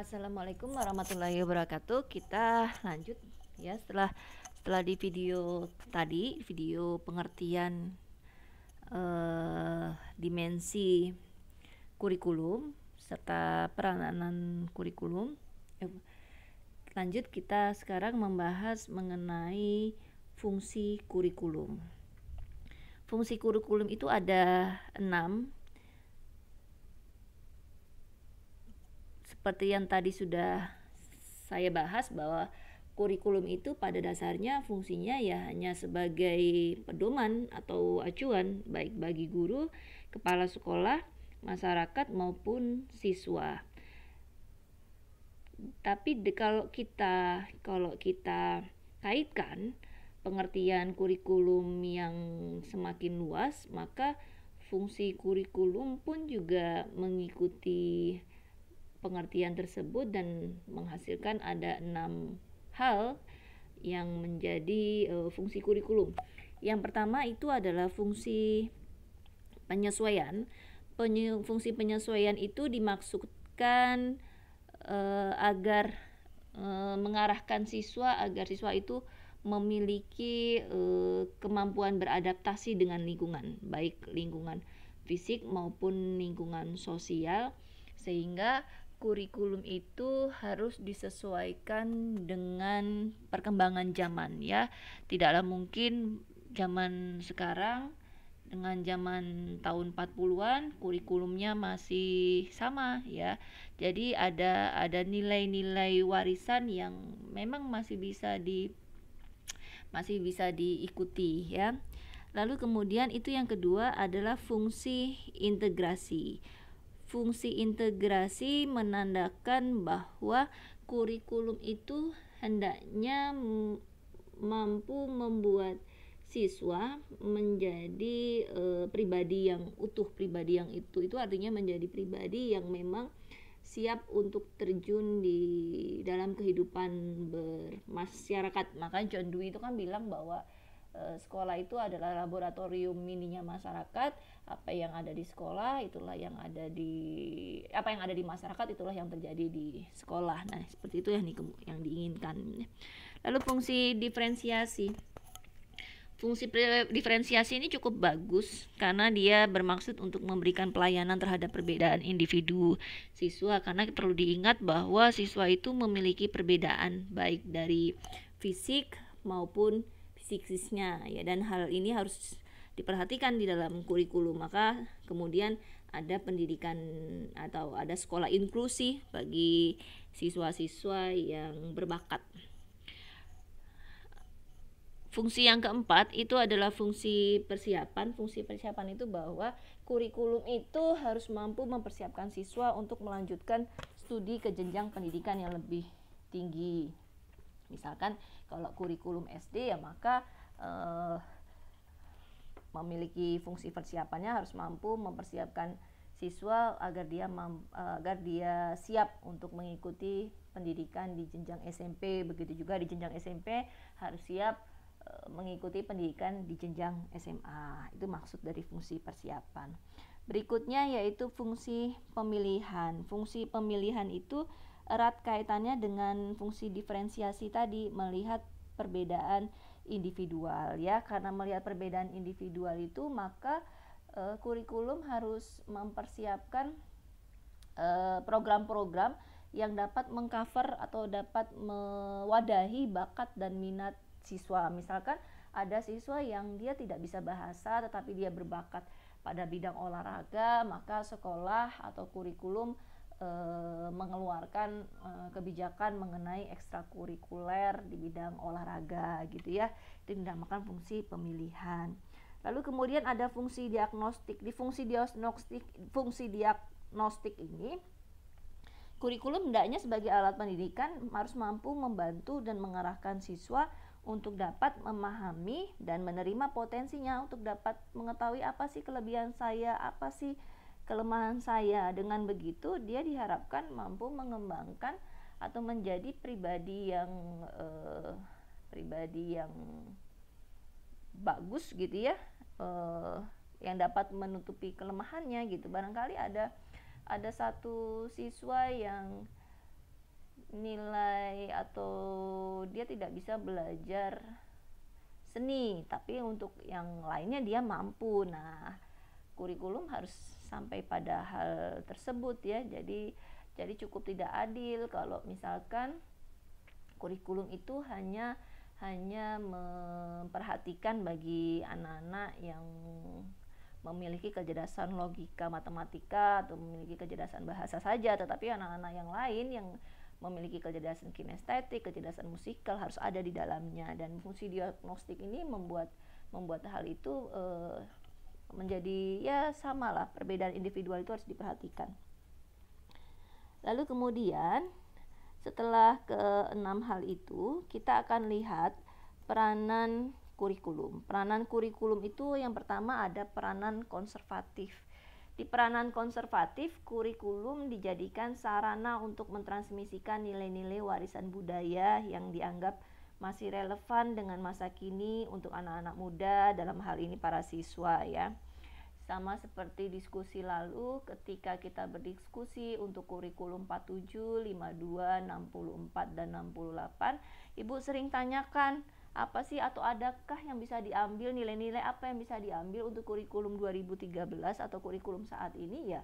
Assalamualaikum warahmatullahi wabarakatuh. Kita lanjut ya setelah setelah di video tadi, video pengertian eh, dimensi kurikulum serta peranan kurikulum. Eh, lanjut kita sekarang membahas mengenai fungsi kurikulum. Fungsi kurikulum itu ada enam seperti yang tadi sudah saya bahas bahwa kurikulum itu pada dasarnya fungsinya ya hanya sebagai pedoman atau acuan baik bagi guru, kepala sekolah, masyarakat maupun siswa. Tapi de, kalau kita kalau kita kaitkan pengertian kurikulum yang semakin luas, maka fungsi kurikulum pun juga mengikuti pengertian tersebut dan menghasilkan ada enam hal yang menjadi e, fungsi kurikulum. Yang pertama itu adalah fungsi penyesuaian. Penye, fungsi penyesuaian itu dimaksudkan e, agar e, mengarahkan siswa agar siswa itu memiliki e, kemampuan beradaptasi dengan lingkungan, baik lingkungan fisik maupun lingkungan sosial sehingga kurikulum itu harus disesuaikan dengan perkembangan zaman ya. Tidaklah mungkin zaman sekarang dengan zaman tahun 40-an kurikulumnya masih sama ya. Jadi ada ada nilai-nilai warisan yang memang masih bisa di masih bisa diikuti ya. Lalu kemudian itu yang kedua adalah fungsi integrasi. Fungsi integrasi menandakan bahwa kurikulum itu hendaknya mampu membuat siswa menjadi e, pribadi yang utuh, pribadi yang itu. Itu artinya menjadi pribadi yang memang siap untuk terjun di dalam kehidupan bermasyarakat. Maka John Dewey itu kan bilang bahwa Eh, sekolah itu adalah laboratorium mininya masyarakat apa yang ada di sekolah itulah yang ada di apa yang ada di masyarakat itulah yang terjadi di sekolah nah seperti itu yang di, yang diinginkan lalu fungsi diferensiasi fungsi diferensiasi ini cukup bagus karena dia bermaksud untuk memberikan pelayanan terhadap perbedaan individu siswa karena perlu diingat bahwa siswa itu memiliki perbedaan baik dari fisik maupun psikisnya ya dan hal ini harus diperhatikan di dalam kurikulum maka kemudian ada pendidikan atau ada sekolah inklusi bagi siswa-siswa yang berbakat. Fungsi yang keempat itu adalah fungsi persiapan. Fungsi persiapan itu bahwa kurikulum itu harus mampu mempersiapkan siswa untuk melanjutkan studi ke jenjang pendidikan yang lebih tinggi. Misalkan kalau kurikulum SD ya maka uh, memiliki fungsi persiapannya harus mampu mempersiapkan siswa agar dia eh, agar dia siap untuk mengikuti pendidikan di jenjang SMP begitu juga di jenjang SMP harus siap uh, mengikuti pendidikan di jenjang SMA itu maksud dari fungsi persiapan berikutnya yaitu fungsi pemilihan fungsi pemilihan itu erat kaitannya dengan fungsi diferensiasi tadi melihat perbedaan individual ya karena melihat perbedaan individual itu maka e, kurikulum harus mempersiapkan eh, program-program yang dapat mengcover atau dapat mewadahi bakat dan minat siswa misalkan ada siswa yang dia tidak bisa bahasa tetapi dia berbakat pada bidang olahraga maka sekolah atau kurikulum Eh, mengeluarkan eh, kebijakan mengenai ekstrakurikuler di bidang olahraga gitu ya itu dinamakan fungsi pemilihan lalu kemudian ada fungsi diagnostik di fungsi diagnostik fungsi diagnostik ini Kurikulum hendaknya sebagai alat pendidikan harus mampu membantu dan mengarahkan siswa untuk dapat memahami dan menerima potensinya untuk dapat mengetahui apa sih kelebihan saya, apa sih kelemahan saya. Dengan begitu dia diharapkan mampu mengembangkan atau menjadi pribadi yang eh, pribadi yang bagus gitu ya. Eh, yang dapat menutupi kelemahannya gitu. Barangkali ada ada satu siswa yang nilai atau dia tidak bisa belajar seni, tapi untuk yang lainnya dia mampu. Nah, kurikulum harus sampai pada hal tersebut ya. Jadi jadi cukup tidak adil kalau misalkan kurikulum itu hanya hanya memperhatikan bagi anak-anak yang memiliki kecerdasan logika matematika atau memiliki kecerdasan bahasa saja, tetapi anak-anak yang lain yang memiliki kecerdasan kinestetik, kecerdasan musikal harus ada di dalamnya dan fungsi diagnostik ini membuat membuat hal itu eh, menjadi ya sama lah perbedaan individual itu harus diperhatikan lalu kemudian setelah ke enam hal itu kita akan lihat peranan kurikulum peranan kurikulum itu yang pertama ada peranan konservatif di peranan konservatif kurikulum dijadikan sarana untuk mentransmisikan nilai-nilai warisan budaya yang dianggap masih relevan dengan masa kini untuk anak-anak muda dalam hal ini para siswa ya. Sama seperti diskusi lalu ketika kita berdiskusi untuk kurikulum 47, 52, 64 dan 68, Ibu sering tanyakan apa sih atau adakah yang bisa diambil nilai-nilai apa yang bisa diambil untuk kurikulum 2013 atau kurikulum saat ini ya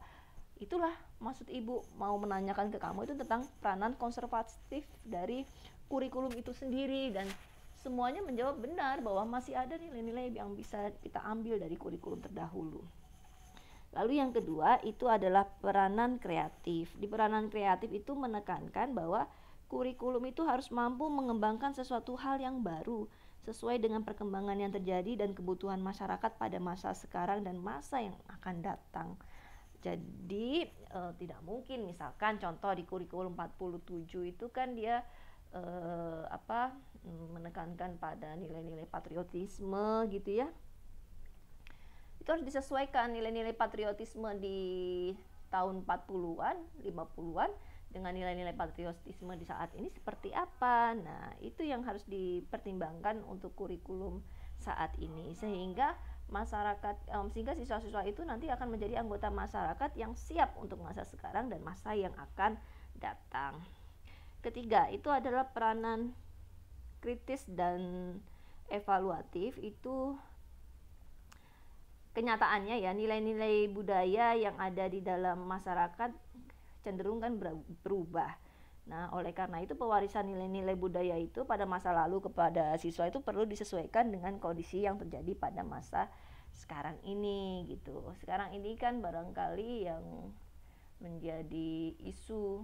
itulah maksud ibu mau menanyakan ke kamu itu tentang peranan konservatif dari kurikulum itu sendiri dan semuanya menjawab benar bahwa masih ada nilai-nilai yang bisa kita ambil dari kurikulum terdahulu. Lalu yang kedua itu adalah peranan kreatif. Di peranan kreatif itu menekankan bahwa kurikulum itu harus mampu mengembangkan sesuatu hal yang baru sesuai dengan perkembangan yang terjadi dan kebutuhan masyarakat pada masa sekarang dan masa yang akan datang. Jadi e, tidak mungkin misalkan contoh di kurikulum 47 itu kan dia uh, apa mm, menekankan pada nilai-nilai patriotisme gitu ya itu harus disesuaikan nilai-nilai patriotisme di tahun 40-an, 50-an dengan nilai-nilai patriotisme di saat ini seperti apa. Nah, itu yang harus dipertimbangkan untuk kurikulum saat ini sehingga masyarakat um, sehingga siswa-siswa itu nanti akan menjadi anggota masyarakat yang siap untuk masa sekarang dan masa yang akan datang. Ketiga, itu adalah peranan kritis dan evaluatif itu kenyataannya ya nilai-nilai budaya yang ada di dalam masyarakat cenderung kan berubah. Nah, oleh karena itu pewarisan nilai-nilai budaya itu pada masa lalu kepada siswa itu perlu disesuaikan dengan kondisi yang terjadi pada masa sekarang ini gitu. Sekarang ini kan barangkali yang menjadi isu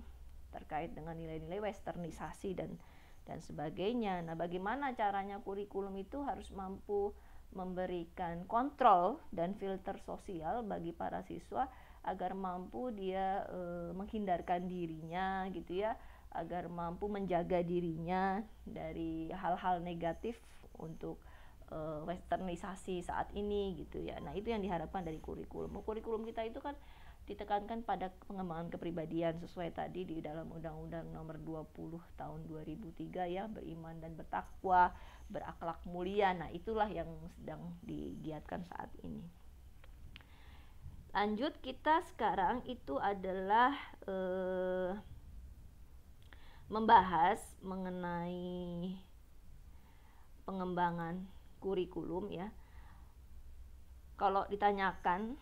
terkait dengan nilai-nilai westernisasi dan dan sebagainya. Nah, bagaimana caranya kurikulum itu harus mampu memberikan kontrol dan filter sosial bagi para siswa agar mampu dia e, menghindarkan dirinya gitu ya, agar mampu menjaga dirinya dari hal-hal negatif untuk e, westernisasi saat ini gitu ya. Nah, itu yang diharapkan dari kurikulum. Kurikulum kita itu kan ditekankan pada pengembangan kepribadian sesuai tadi di dalam Undang-Undang Nomor 20 Tahun 2003 ya beriman dan bertakwa, berakhlak mulia. Nah, itulah yang sedang digiatkan saat ini. Lanjut kita sekarang itu adalah eh, membahas mengenai pengembangan kurikulum ya. Kalau ditanyakan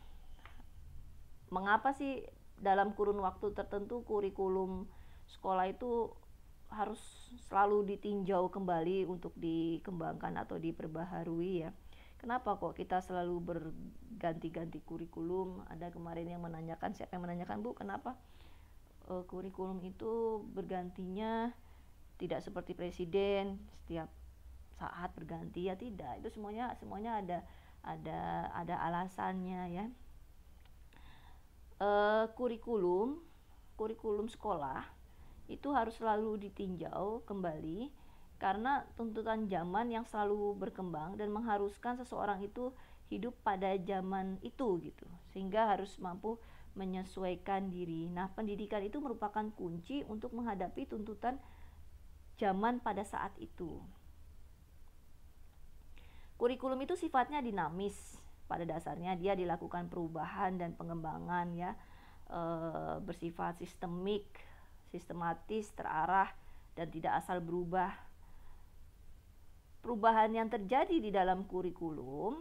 mengapa sih dalam kurun waktu tertentu kurikulum sekolah itu harus selalu ditinjau kembali untuk dikembangkan atau diperbaharui ya. Kenapa kok kita selalu berganti-ganti kurikulum? Ada kemarin yang menanyakan siapa yang menanyakan Bu, kenapa e, kurikulum itu bergantinya tidak seperti presiden setiap saat berganti ya tidak. Itu semuanya semuanya ada ada ada alasannya ya uh, kurikulum kurikulum sekolah itu harus selalu ditinjau kembali karena tuntutan zaman yang selalu berkembang dan mengharuskan seseorang itu hidup pada zaman itu gitu sehingga harus mampu menyesuaikan diri nah pendidikan itu merupakan kunci untuk menghadapi tuntutan zaman pada saat itu kurikulum itu sifatnya dinamis pada dasarnya dia dilakukan perubahan dan pengembangan ya e, bersifat sistemik, sistematis, terarah dan tidak asal berubah. Perubahan yang terjadi di dalam kurikulum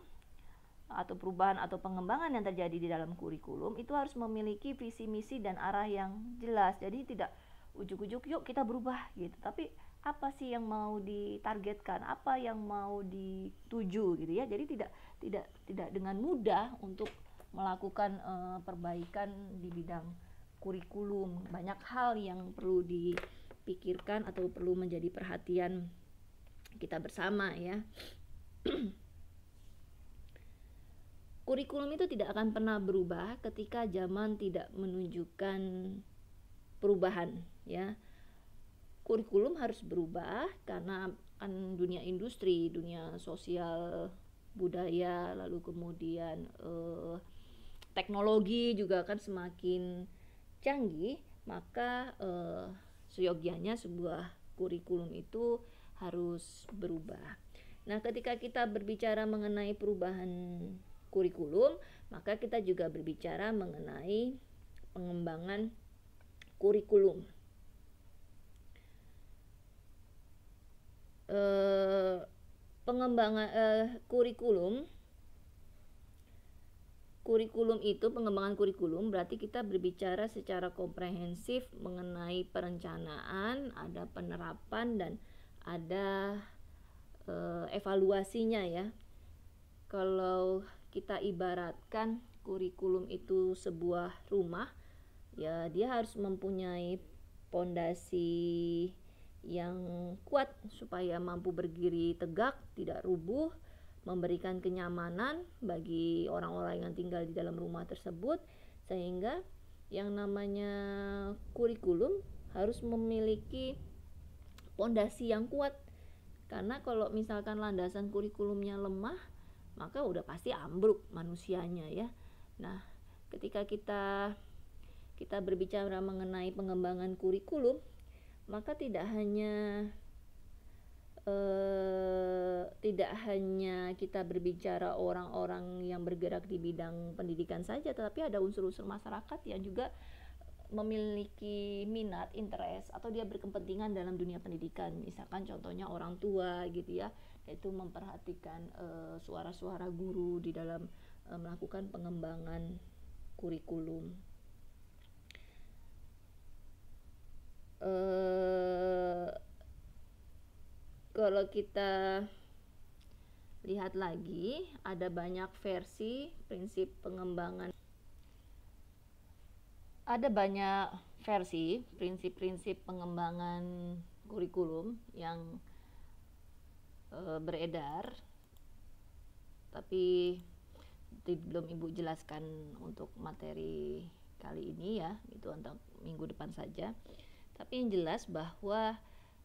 atau perubahan atau pengembangan yang terjadi di dalam kurikulum itu harus memiliki visi misi dan arah yang jelas. Jadi tidak ujuk-ujuk yuk kita berubah gitu. Tapi apa sih yang mau ditargetkan? Apa yang mau dituju gitu ya. Jadi tidak tidak tidak dengan mudah untuk melakukan uh, perbaikan di bidang kurikulum. Banyak hal yang perlu dipikirkan atau perlu menjadi perhatian kita bersama ya. Kurikulum itu tidak akan pernah berubah ketika zaman tidak menunjukkan perubahan ya. Kurikulum harus berubah karena kan dunia industri, dunia sosial budaya lalu kemudian uh, teknologi juga kan semakin canggih maka uh, seyogianya sebuah kurikulum itu harus berubah. Nah, ketika kita berbicara mengenai perubahan kurikulum, maka kita juga berbicara mengenai pengembangan kurikulum. uh, pengembangan eh, kurikulum kurikulum itu pengembangan kurikulum berarti kita berbicara secara komprehensif mengenai perencanaan, ada penerapan dan ada eh, evaluasinya ya. Kalau kita ibaratkan kurikulum itu sebuah rumah, ya dia harus mempunyai pondasi yang kuat supaya mampu berdiri tegak, tidak rubuh, memberikan kenyamanan bagi orang-orang yang tinggal di dalam rumah tersebut sehingga yang namanya kurikulum harus memiliki pondasi yang kuat karena kalau misalkan landasan kurikulumnya lemah maka udah pasti ambruk manusianya ya nah ketika kita kita berbicara mengenai pengembangan kurikulum maka tidak hanya eh, tidak hanya kita berbicara orang-orang yang bergerak di bidang pendidikan saja, tetapi ada unsur-unsur masyarakat yang juga memiliki minat, interest atau dia berkepentingan dalam dunia pendidikan. Misalkan contohnya orang tua gitu ya, itu memperhatikan eh, suara-suara uh, guru di dalam uh, melakukan pengembangan kurikulum. eh, kalau kita lihat lagi ada banyak versi prinsip pengembangan ada banyak versi prinsip-prinsip pengembangan kurikulum yang e, beredar tapi belum ibu jelaskan untuk materi kali ini ya itu untuk minggu depan saja tapi yang jelas bahwa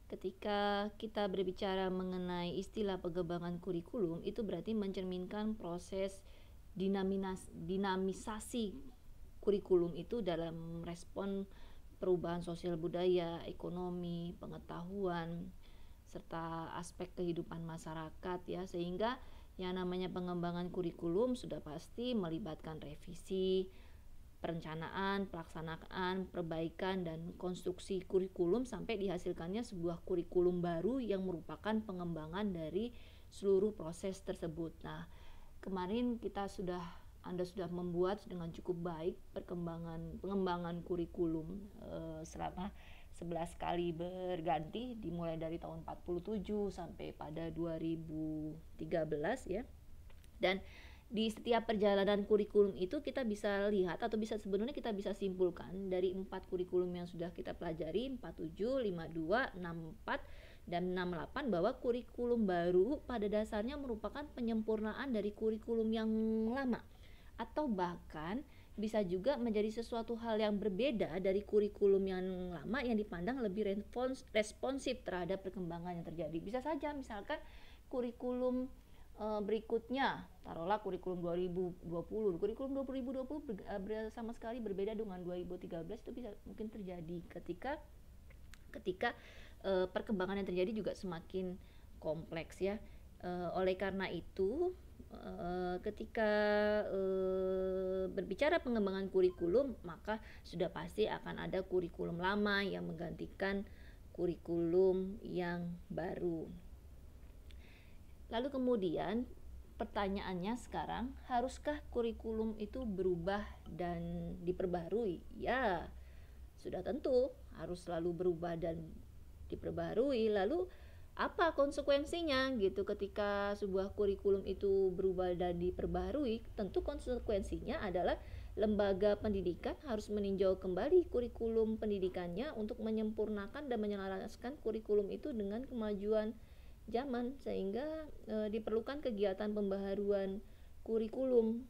ketika kita berbicara mengenai istilah pengembangan kurikulum itu berarti mencerminkan proses dinaminas, dinamisasi kurikulum itu dalam respon perubahan sosial budaya, ekonomi, pengetahuan serta aspek kehidupan masyarakat ya sehingga yang namanya pengembangan kurikulum sudah pasti melibatkan revisi, perencanaan, pelaksanaan, perbaikan dan konstruksi kurikulum sampai dihasilkannya sebuah kurikulum baru yang merupakan pengembangan dari seluruh proses tersebut. Nah, kemarin kita sudah Anda sudah membuat dengan cukup baik perkembangan pengembangan kurikulum eh, selama 11 kali berganti dimulai dari tahun 47 sampai pada 2013 ya. Dan di setiap perjalanan kurikulum itu kita bisa lihat atau bisa sebenarnya kita bisa simpulkan dari empat kurikulum yang sudah kita pelajari 47, 52, 64 dan 68 bahwa kurikulum baru pada dasarnya merupakan penyempurnaan dari kurikulum yang lama atau bahkan bisa juga menjadi sesuatu hal yang berbeda dari kurikulum yang lama yang dipandang lebih respons responsif terhadap perkembangan yang terjadi. Bisa saja misalkan kurikulum Eh, berikutnya taruhlah kurikulum 2020 kurikulum 2020 eh, ber, sama sekali berbeda dengan 2013 itu bisa mungkin terjadi ketika ketika uh, perkembangan yang terjadi juga semakin kompleks ya uh, oleh karena itu ketika e, berbicara pengembangan kurikulum maka sudah pasti akan ada kurikulum lama yang menggantikan kurikulum yang baru Lalu kemudian pertanyaannya sekarang, haruskah kurikulum itu berubah dan diperbarui? Ya, sudah tentu harus selalu berubah dan diperbarui. Lalu apa konsekuensinya gitu ketika sebuah kurikulum itu berubah dan diperbarui tentu konsekuensinya adalah lembaga pendidikan harus meninjau kembali kurikulum pendidikannya untuk menyempurnakan dan menyelaraskan kurikulum itu dengan kemajuan zaman sehingga e, diperlukan kegiatan pembaharuan kurikulum.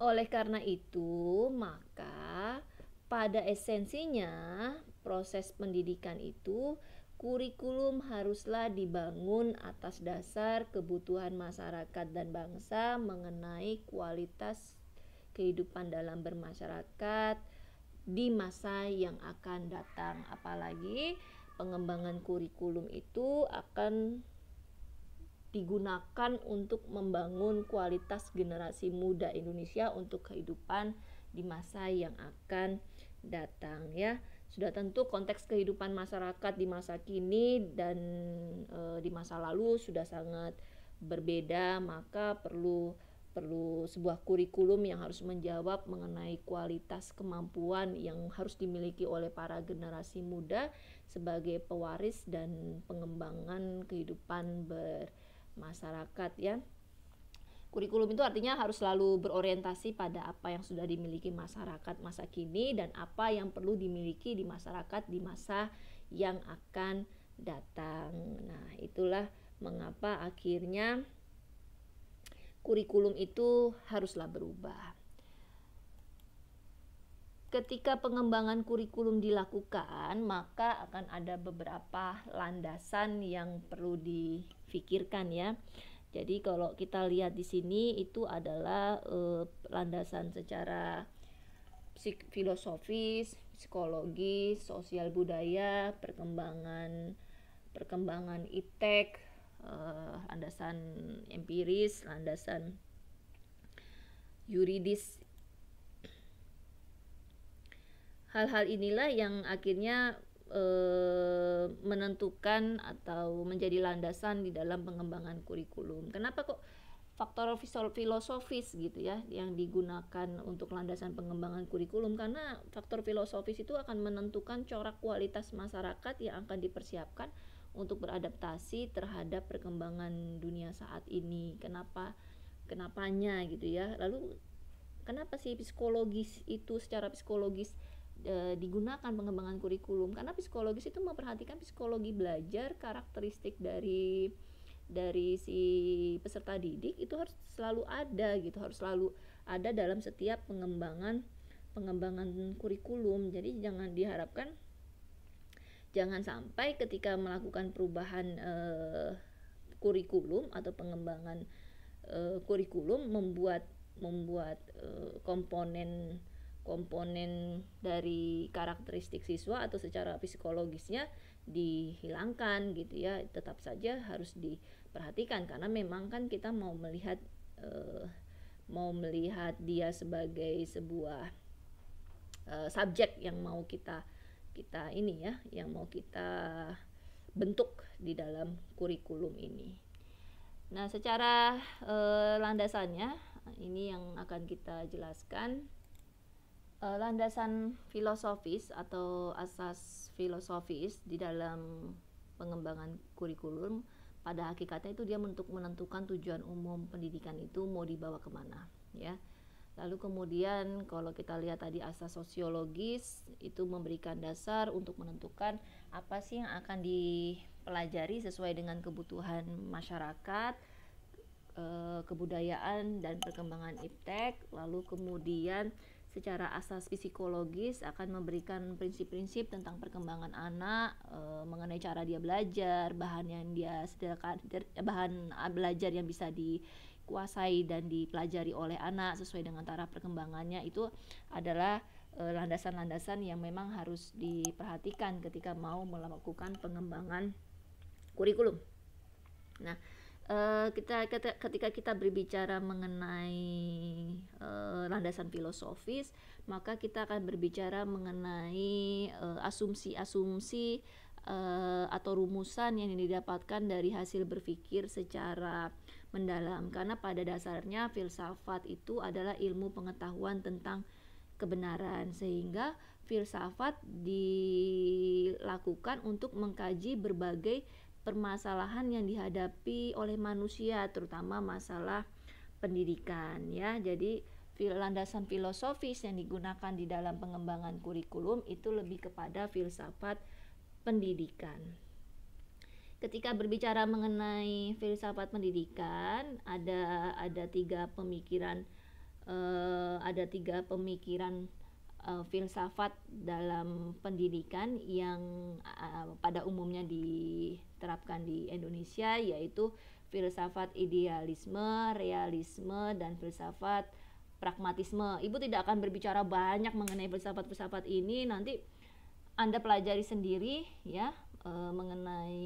Oleh karena itu, maka pada esensinya proses pendidikan itu kurikulum haruslah dibangun atas dasar kebutuhan masyarakat dan bangsa mengenai kualitas kehidupan dalam bermasyarakat di masa yang akan datang apalagi pengembangan kurikulum itu akan digunakan untuk membangun kualitas generasi muda Indonesia untuk kehidupan di masa yang akan datang ya. Sudah tentu konteks kehidupan masyarakat di masa kini dan e, di masa lalu sudah sangat berbeda, maka perlu perlu sebuah kurikulum yang harus menjawab mengenai kualitas kemampuan yang harus dimiliki oleh para generasi muda sebagai pewaris dan pengembangan kehidupan bermasyarakat ya. Kurikulum itu artinya harus selalu berorientasi pada apa yang sudah dimiliki masyarakat masa kini dan apa yang perlu dimiliki di masyarakat di masa yang akan datang. Nah, itulah mengapa akhirnya kurikulum itu haruslah berubah. Ketika pengembangan kurikulum dilakukan, maka akan ada beberapa landasan yang perlu difikirkan ya. Jadi kalau kita lihat di sini itu adalah eh, landasan secara psik filosofis, psikologi, sosial budaya, perkembangan perkembangan ITEK, uh, landasan empiris, landasan yuridis. Hal-hal inilah yang akhirnya uh, menentukan atau menjadi landasan di dalam pengembangan kurikulum. Kenapa kok faktor filosofis gitu ya yang digunakan untuk landasan pengembangan kurikulum karena faktor filosofis itu akan menentukan corak kualitas masyarakat yang akan dipersiapkan untuk beradaptasi terhadap perkembangan dunia saat ini. Kenapa? Kenapanya gitu ya. Lalu kenapa sih psikologis itu secara psikologis e, digunakan pengembangan kurikulum? Karena psikologis itu memperhatikan psikologi belajar, karakteristik dari dari si peserta didik itu harus selalu ada gitu, harus selalu ada dalam setiap pengembangan pengembangan kurikulum. Jadi jangan diharapkan jangan sampai ketika melakukan perubahan eh, kurikulum atau pengembangan eh, kurikulum membuat membuat eh, komponen komponen dari karakteristik siswa atau secara psikologisnya dihilangkan gitu ya tetap saja harus diperhatikan karena memang kan kita mau melihat eh, mau melihat dia sebagai sebuah uh, subjek yang mau kita kita ini ya yang mau kita bentuk di dalam kurikulum ini. Nah, secara e, landasannya ini yang akan kita jelaskan e, landasan filosofis atau asas filosofis di dalam pengembangan kurikulum pada hakikatnya itu dia untuk menentukan tujuan umum pendidikan itu mau dibawa kemana ya Lalu kemudian kalau kita lihat tadi asas sosiologis itu memberikan dasar untuk menentukan apa sih yang akan dipelajari sesuai dengan kebutuhan masyarakat, eh, kebudayaan dan perkembangan IPTEK. Lalu kemudian secara asas psikologis akan memberikan prinsip-prinsip tentang perkembangan anak eh, mengenai cara dia belajar, bahan yang dia sediakan, bahan belajar yang bisa di dikuasai dan dipelajari oleh anak sesuai dengan taraf perkembangannya itu adalah e, landasan-landasan yang memang harus diperhatikan ketika mau melakukan pengembangan kurikulum. Nah, e, kita ketika kita berbicara mengenai e, landasan filosofis, maka kita akan berbicara mengenai asumsi-asumsi atau rumusan yang didapatkan dari hasil berpikir secara mendalam karena pada dasarnya filsafat itu adalah ilmu pengetahuan tentang kebenaran sehingga filsafat dilakukan untuk mengkaji berbagai permasalahan yang dihadapi oleh manusia terutama masalah pendidikan ya jadi landasan filosofis yang digunakan di dalam pengembangan kurikulum itu lebih kepada filsafat pendidikan ketika berbicara mengenai filsafat pendidikan ada ada tiga pemikiran uh, ada tiga pemikiran uh, filsafat dalam pendidikan yang uh, pada umumnya diterapkan di Indonesia yaitu filsafat idealisme, realisme dan filsafat pragmatisme. Ibu tidak akan berbicara banyak mengenai filsafat-filsafat ini nanti Anda pelajari sendiri ya e, mengenai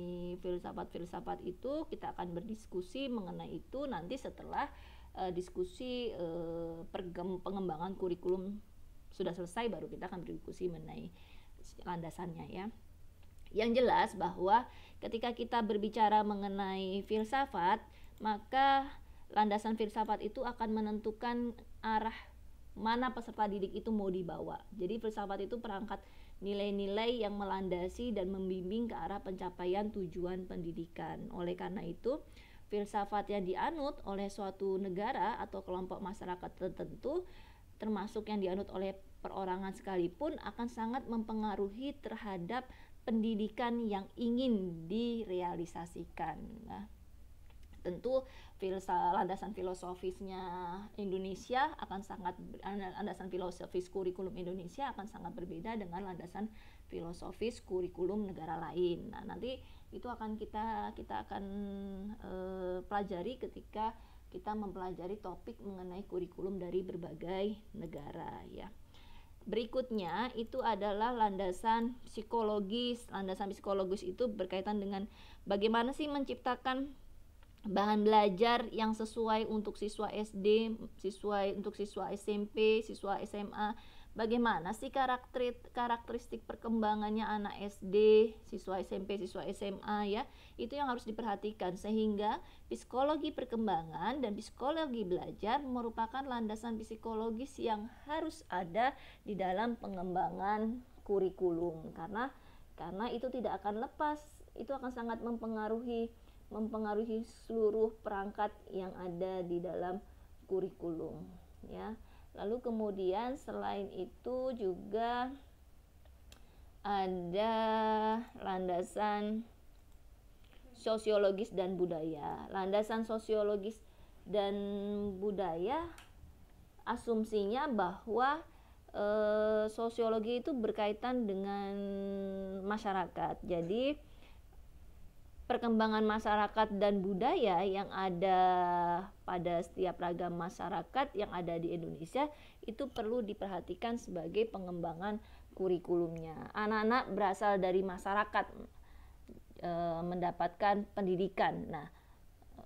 filsafat-filsafat itu kita akan berdiskusi mengenai itu nanti setelah e, diskusi e, pergem, pengembangan kurikulum sudah selesai baru kita akan berdiskusi mengenai landasannya ya yang jelas bahwa ketika kita berbicara mengenai filsafat, maka landasan filsafat itu akan menentukan arah mana peserta didik itu mau dibawa. Jadi filsafat itu perangkat nilai-nilai yang melandasi dan membimbing ke arah pencapaian tujuan pendidikan. Oleh karena itu, filsafat yang dianut oleh suatu negara atau kelompok masyarakat tertentu, termasuk yang dianut oleh perorangan sekalipun, akan sangat mempengaruhi terhadap pendidikan yang ingin direalisasikan. Nah, tentu landasan filosofisnya Indonesia akan sangat landasan filosofis kurikulum Indonesia akan sangat berbeda dengan landasan filosofis kurikulum negara lain. Nah, nanti itu akan kita kita akan e, pelajari ketika kita mempelajari topik mengenai kurikulum dari berbagai negara ya. Berikutnya itu adalah landasan psikologis. Landasan psikologis itu berkaitan dengan bagaimana sih menciptakan bahan belajar yang sesuai untuk siswa SD, sesuai untuk siswa SMP, siswa SMA. Bagaimana sih karakter karakteristik perkembangannya anak SD, siswa SMP, siswa SMA ya? Itu yang harus diperhatikan sehingga psikologi perkembangan dan psikologi belajar merupakan landasan psikologis yang harus ada di dalam pengembangan kurikulum karena karena itu tidak akan lepas, itu akan sangat mempengaruhi mempengaruhi seluruh perangkat yang ada di dalam kurikulum ya. Lalu kemudian selain itu juga ada landasan sosiologis dan budaya. Landasan sosiologis dan budaya asumsinya bahwa e, sosiologi itu berkaitan dengan masyarakat. Jadi perkembangan masyarakat dan budaya yang ada pada setiap ragam masyarakat yang ada di Indonesia itu perlu diperhatikan sebagai pengembangan kurikulumnya. Anak-anak berasal dari masyarakat e, mendapatkan pendidikan. Nah, e,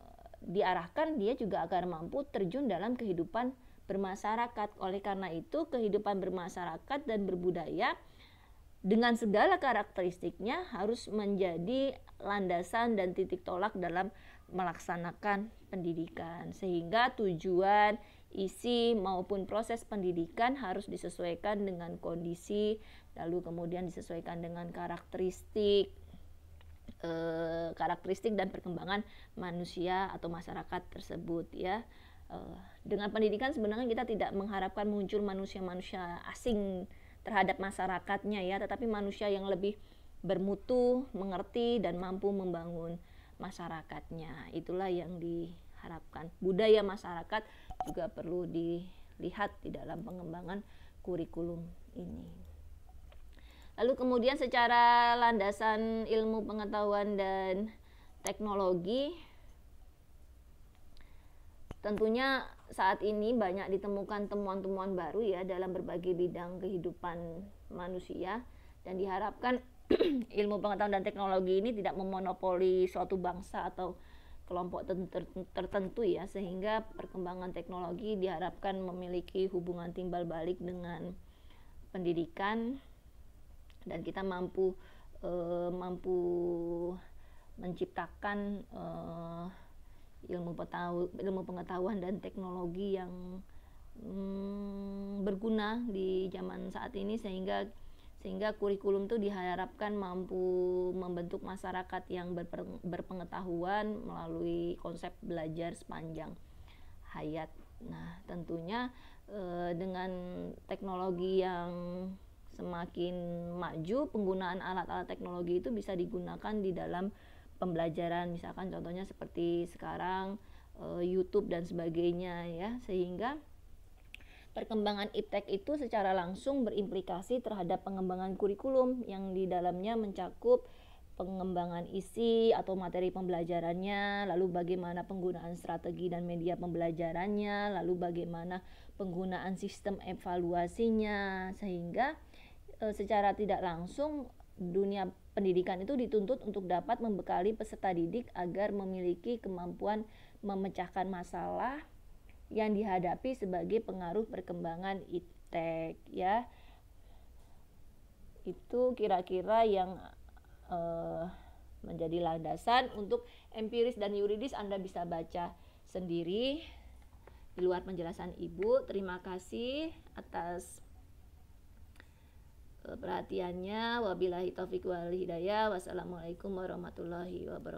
diarahkan dia juga agar mampu terjun dalam kehidupan bermasyarakat. Oleh karena itu, kehidupan bermasyarakat dan berbudaya dengan segala karakteristiknya harus menjadi landasan dan titik tolak dalam melaksanakan pendidikan sehingga tujuan isi maupun proses pendidikan harus disesuaikan dengan kondisi lalu kemudian disesuaikan dengan karakteristik e, karakteristik dan perkembangan manusia atau masyarakat tersebut ya e, dengan pendidikan sebenarnya kita tidak mengharapkan muncul manusia-manusia asing terhadap masyarakatnya ya tetapi manusia yang lebih bermutu, mengerti dan mampu membangun masyarakatnya. Itulah yang diharapkan. Budaya masyarakat juga perlu dilihat di dalam pengembangan kurikulum ini. Lalu kemudian secara landasan ilmu pengetahuan dan teknologi tentunya saat ini banyak ditemukan temuan-temuan baru ya dalam berbagai bidang kehidupan manusia dan diharapkan ilmu pengetahuan dan teknologi ini tidak memonopoli suatu bangsa atau kelompok tertentu ya sehingga perkembangan teknologi diharapkan memiliki hubungan timbal balik dengan pendidikan dan kita mampu e, mampu menciptakan e, ilmu pengetahuan ilmu pengetahuan dan teknologi yang mm, berguna di zaman saat ini sehingga sehingga kurikulum itu diharapkan mampu membentuk masyarakat yang berpengetahuan melalui konsep belajar sepanjang hayat. Nah, tentunya eh, dengan teknologi yang semakin maju, penggunaan alat-alat teknologi itu bisa digunakan di dalam pembelajaran, misalkan contohnya seperti sekarang eh, YouTube dan sebagainya ya, sehingga Perkembangan iptek itu secara langsung berimplikasi terhadap pengembangan kurikulum yang di dalamnya mencakup pengembangan isi atau materi pembelajarannya, lalu bagaimana penggunaan strategi dan media pembelajarannya, lalu bagaimana penggunaan sistem evaluasinya, sehingga e, secara tidak langsung dunia pendidikan itu dituntut untuk dapat membekali peserta didik agar memiliki kemampuan memecahkan masalah, yang dihadapi sebagai pengaruh perkembangan itek ya itu kira-kira yang uh, menjadi landasan untuk empiris dan yuridis Anda bisa baca sendiri di luar penjelasan Ibu terima kasih atas eh, perhatiannya wabillahi taufiq wal hidayah wassalamualaikum warahmatullahi wabarakatuh